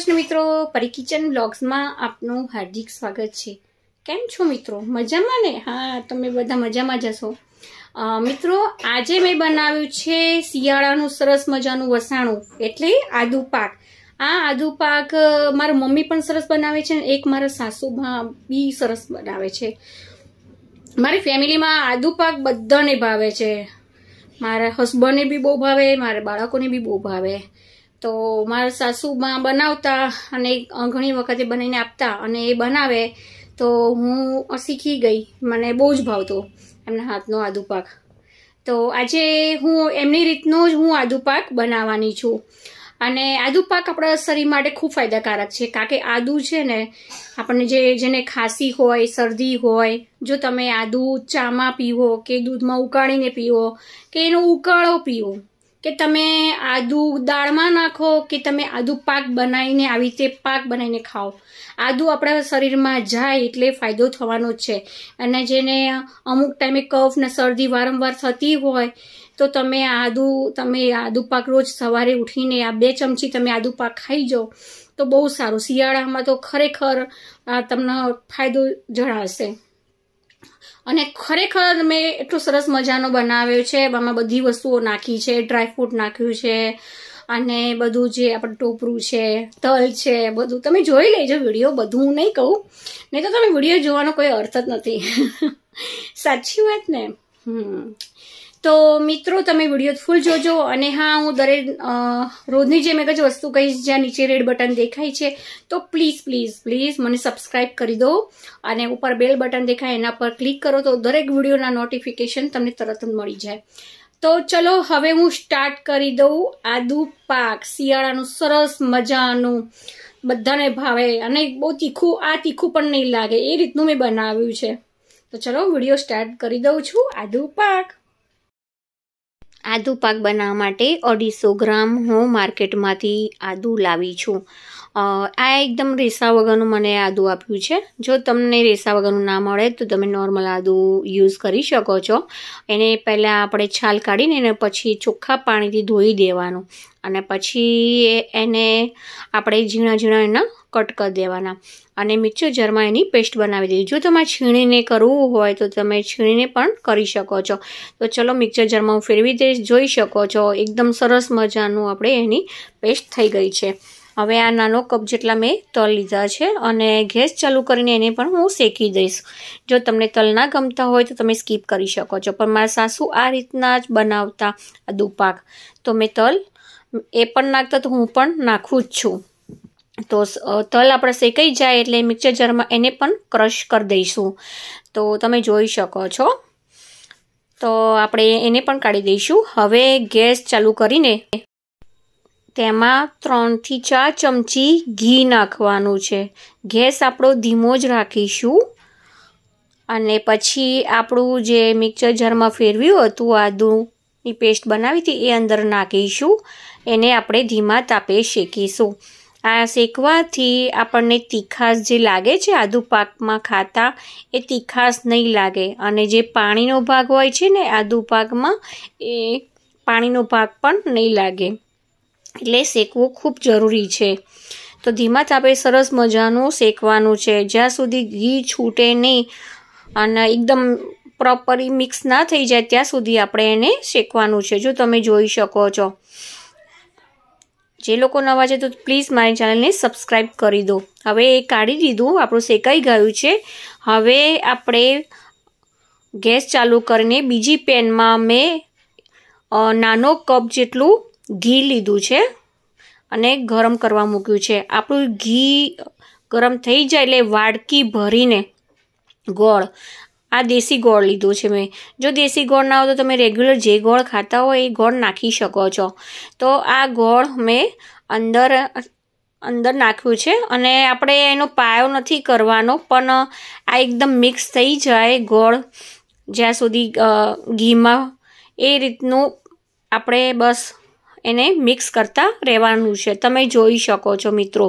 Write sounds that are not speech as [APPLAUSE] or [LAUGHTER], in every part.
કૃષ્ણ મિત્રો પરિકિચન કિચન બ્લોગ્સમાં આપનું હાર્દિક સ્વાગત છે કેમ છો મિત્રો મજામાં ને હા તમે બધા મજામાં જશો મિત્રો આજે મેં બનાવ્યું છે શિયાળાનું સરસ મજાનું વસાણું એટલે આદુ પાક આ આદુ પાક મારા મમ્મી પણ સરસ બનાવે છે અને એક મારા સાસુમાં બી સરસ બનાવે છે મારી ફેમિલીમાં આદુ પાક બધાને ભાવે છે મારા હસબન્ડને બી બહુ ભાવે મારા બાળકોને બી બહુ ભાવે તો મારા સાસુમાં બનાવતા અને ઘણી વખતે બનાવીને આપતા અને એ બનાવે તો હું શીખી ગઈ મને બહુ જ ભાવતો એમના હાથનો આદુ પાક તો આજે હું એમની રીતનો જ હું આદુ પાક બનાવવાની છું અને આદુ પાક આપણા શરીર માટે ખૂબ ફાયદાકારક છે કારણ કે આદુ છે ને આપણને જે જેને ખાંસી હોય શરદી હોય જો તમે આદુ ચામાં પીવો કે દૂધમાં ઉકાળીને પીવો કે એનો ઉકાળો પીવો કે તમે આદુ દાળમાં નાખો કે તમે આદુ પાક બનાવીને આવી રીતે પાક બનાવીને ખાઓ આદુ આપણા શરીરમાં જાય એટલે ફાયદો થવાનો છે અને જેને અમુક ટાઈમે કફ ને શરદી વારંવાર થતી હોય તો તમે આદુ તમે આદુ પાક રોજ સવારે ઉઠીને આ બે ચમચી તમે આદુ પાક ખાઈ જાઓ તો બહુ સારું શિયાળામાં તો ખરેખર તમને ફાયદો જણાશે અને ખરેખર મેં એટલો સરસ મજાનો બનાવ્યો છે એમાં બધી વસ્તુઓ નાખી છે ડ્રાયફ્રૂટ નાખ્યું છે અને બધું જે આપણે ટોપરું છે તલ છે બધું તમે જોઈ લેજો વિડીયો બધું હું નહીં કહું નહીં તો તમે વિડીયો જોવાનો કોઈ અર્થ જ નથી [LAUGHS] સાચી વાત ને હમ તો મિત્રો તમે વિડીયો ફૂલ જોજો અને હા હું દરેક રોજની જેમ એક જ વસ્તુ કહીશ જ્યાં નીચે રેડ બટન દેખાય છે તો પ્લીઝ પ્લીઝ પ્લીઝ મને સબસ્ક્રાઈબ કરી દો અને ઉપર બેલ બટન દેખાય એના પર ક્લિક કરો તો દરેક વિડીયોના નોટિફિકેશન તમને તરત જ મળી જાય તો ચલો હવે હું સ્ટાર્ટ કરી દઉં આદુ પાક શિયાળાનું સરસ મજાનું બધાને ભાવે અને બહુ તીખું આ તીખું પણ નહીં લાગે એ રીતનું મેં બનાવ્યું છે તો ચલો વિડીયો સ્ટાર્ટ કરી દઉં છું આદુ પાક આદુ પાક બનાવવા માટે અઢીસો ગ્રામ હું માર્કેટમાંથી આદુ લાવી છું આ એકદમ રેસા વગરનું મને આદું આપ્યું છે જો તમને રેસા વગરનું ના મળે તો તમે નોર્મલ આદું યુઝ કરી શકો છો એને પહેલાં આપણે છાલ કાઢીને એને પછી ચોખ્ખા પાણીથી ધોઈ દેવાનું અને પછી એને આપણે ઝીણા ઝીણા એના કટ કરી દેવાના અને મિક્સર જરમાં એની પેસ્ટ બનાવી દેવી જો તમારે છીણીને કરવું હોય તો તમે છીણીને પણ કરી શકો છો તો ચલો મિક્સર જરમાં હું ફેરવી દઈશ જોઈ શકો છો એકદમ સરસ મજાનું આપણે એની પેસ્ટ થઈ ગઈ છે હવે આ નાનો કપ જેટલા મેં તલ લીધા છે અને ગેસ ચાલુ કરીને એને પણ હું શેકી દઈશ જો તમને તલ ના ગમતા હોય તો તમે સ્કીપ કરી શકો છો પણ મારા સાસુ આ રીતના જ બનાવતા આદુ પાક તો મેં તલ એ પણ નાખતા તો હું પણ નાખું જ છું તો તલ આપણે શેકાઈ જાય એટલે મિક્સર જારમાં એને પણ ક્રશ કરી દઈશું તો તમે જોઈ શકો છો તો આપણે એને પણ કાઢી દઈશું હવે ગેસ ચાલુ કરીને તેમાં ત્રણથી ચાર ચમચી ઘી નાખવાનું છે ગેસ આપણો ધીમો જ રાખીશું અને પછી આપણું જે મિક્સર જારમાં ફેરવ્યું હતું આદુની પેસ્ટ બનાવી હતી એ અંદર નાખીશું એને આપણે ધીમા તાપે શેકીશું આ શેકવાથી આપણને તીખાશ જે લાગે છે આદુ પાકમાં ખાતા એ તીખાશ નહીં લાગે અને જે પાણીનો ભાગ હોય છે ને આદુ પાકમાં એ પાણીનો ભાગ પણ નહીં લાગે એટલે શેકવું ખૂબ જરૂરી છે તો ધીમા તાપે સરસ મજાનું શેકવાનું છે જ્યાં સુધી ઘી છૂટે નહીં અને એકદમ પ્રોપરી મિક્સ ના થઈ જાય ત્યાં સુધી આપણે એને શેકવાનું છે જો તમે જોઈ શકો છો જે લોકો નવા છે તો પ્લીઝ મારી ચેનલને સબસ્ક્રાઈબ કરી દો હવે એ કાઢી દીધું આપણું શેકાઈ ગયું છે હવે આપણે ગેસ ચાલુ કરીને બીજી પેનમાં મેં નાનો કપ જેટલું ઘી લીધું છે અને ગરમ કરવા મૂક્યું છે આપણું ઘી ગરમ થઈ જાય એટલે વાડકી ભરીને ગોળ આ દેશી ગોળ લીધો છે મેં જો દેશી ગોળ ના હોય તો તમે રેગ્યુલર જે ગોળ ખાતા હોય એ ગોળ નાખી શકો છો તો આ ગોળ મેં અંદર અંદર નાખ્યું છે અને આપણે એનો પાયો નથી કરવાનો પણ આ એકદમ મિક્સ થઈ જાય ગોળ જ્યાં સુધી ઘીમાં એ રીતનું આપણે બસ એને મિક્સ કરતા રહેવાનું છે તમે જોઈ શકો છો મિત્રો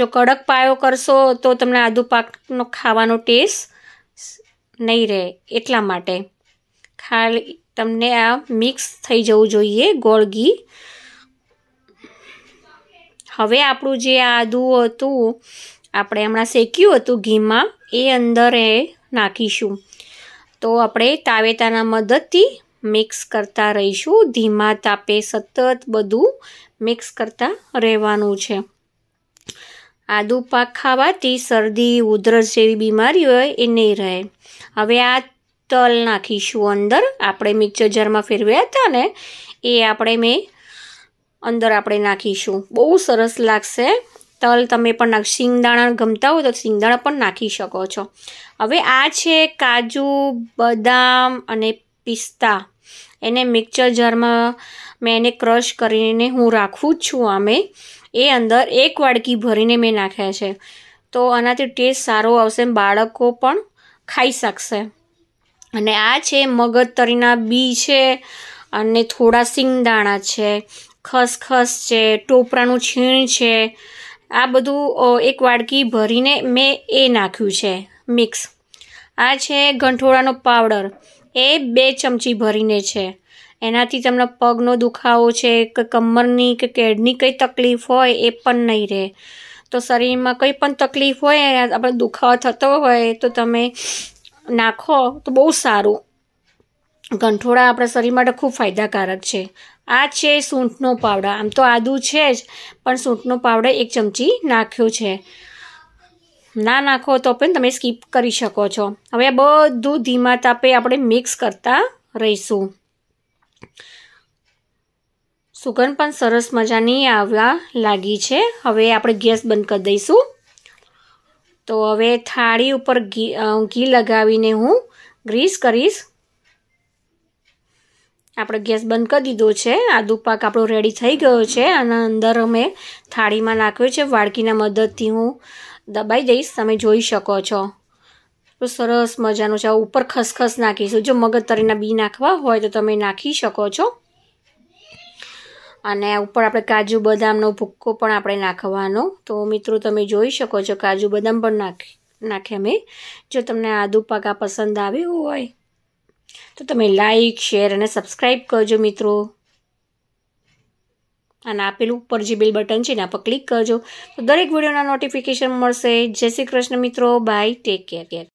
જો કડક પાયો કરશો તો તમને આદુ પાકનો ખાવાનો ટેસ્ટ નહીં રહે એટલા માટે ખાલી તમને આ મિક્સ થઈ જવું જોઈએ ગોળ ઘી હવે આપણું જે આદુ હતું આપણે હમણાં શેક્યું હતું ઘીમાં એ અંદર એ નાખીશું તો આપણે તાવેતાના મદદથી મિક્સ કરતા રહીશું ધીમા તાપે સતત બધું મિક્સ કરતા રહેવાનું છે આદુ પાક ખાવાથી શરદી ઉધરસ જેવી બીમારી હોય એ નહીં રહે હવે આ તલ નાખીશું અંદર આપણે મિક્સર જારમાં ફેરવ્યા હતા ને એ આપણે મેં અંદર આપણે નાખીશું બહુ સરસ લાગશે તલ તમે પણ નાખ શિંગદાણા ગમતા હોય તો શિંગદાણા પણ નાખી શકો છો હવે આ છે કાજુ બદામ અને પિસ્તા એને મિક્સર જારમાં મેં એને ક્રશ કરીને હું રાખું જ છું આમે એ અંદર એક વાડકી ભરીને મેં નાખ્યા છે તો આનાથી ટેસ્ટ સારો આવશે બાળકો પણ ખાઈ શકશે અને આ છે મગજ તરીના બી છે અને થોડા સિંગદાણા છે ખસખસ છે ટોપરાનું છીણ છે આ બધું એક વાડકી ભરીને મેં એ નાખ્યું છે મિક્સ આ છે ગંઠોળાનો પાવડર એ બે ચમચી ભરીને છે એનાથી તમને પગનો દુખાવો છે કે કમરની કે કેડની કંઈ તકલીફ હોય એ પણ નહીં રહે તો શરીરમાં કંઈ પણ તકલીફ હોય આપણે દુખાવો થતો હોય તો તમે નાખો તો બહુ સારું ગંઠોળા આપણા શરીર માટે ખૂબ ફાયદાકારક છે આ છે સૂંઠનો પાવડર આમ તો આદુ છે જ પણ સૂંઠનો પાવડર એક ચમચી નાખ્યો છે ના નાખો તો પણ તમે સ્કીપ કરી શકો છો હવે આ બધું ધીમા તાપે આપણે મિક્સ કરતા રહીશું સુગંધ પણ સરસ મજાની આવવા લાગી છે હવે આપણે ગેસ બંધ કરી દઈશું તો હવે થાળી ઉપર ઘી ઘી લગાવીને હું ગ્રીસ કરીશ આપણે ગેસ બંધ કરી દીધો છે આ દુપાક આપણો રેડી થઈ ગયો છે અને અંદર અમે થાળીમાં નાખ્યો છે વાડકીના મદદથી હું દબાઈ દઈશ તમે જોઈ શકો છો સરસ મજાનું છે ઉપર ખસખસ નાખીશું જો મગજ તરીના બી નાખવા હોય તો તમે નાખી શકો છો અને ઉપર આપણે કાજુ બદામનો ભૂક્કો પણ આપણે નાખવાનો તો મિત્રો તમે જોઈ શકો છો કાજુ બદામ પણ નાખી નાખ્યા અમે જો તમને આદુ પાકા પસંદ આવ્યું હોય તો તમે લાઈક શેર અને સબસ્ક્રાઈબ કરજો મિત્રો અને આપેલું ઉપર જે બેલ બટન છે એના પર ક્લિક કરજો તો દરેક વિડીયોના નોટિફિકેશન મળશે જય શ્રી કૃષ્ણ મિત્રો બાય ટેક કેર કેર